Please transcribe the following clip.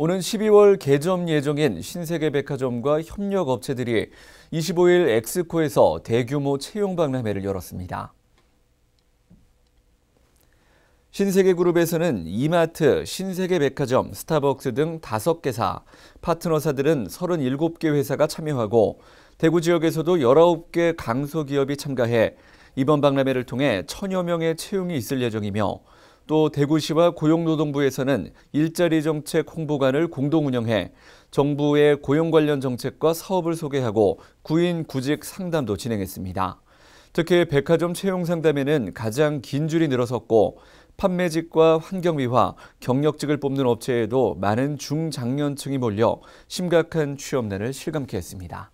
오는 12월 개점 예정인 신세계백화점과 협력업체들이 25일 엑스코에서 대규모 채용 박람회를 열었습니다. 신세계그룹에서는 이마트, 신세계백화점, 스타벅스 등 5개사, 파트너사들은 37개 회사가 참여하고 대구 지역에서도 19개 강소기업이 참가해 이번 박람회를 통해 천여 명의 채용이 있을 예정이며 또 대구시와 고용노동부에서는 일자리 정책 홍보관을 공동 운영해 정부의 고용 관련 정책과 사업을 소개하고 구인 구직 상담도 진행했습니다. 특히 백화점 채용 상담에는 가장 긴 줄이 늘어섰고 판매직과 환경미화, 경력직을 뽑는 업체에도 많은 중장년층이 몰려 심각한 취업난을 실감케 했습니다.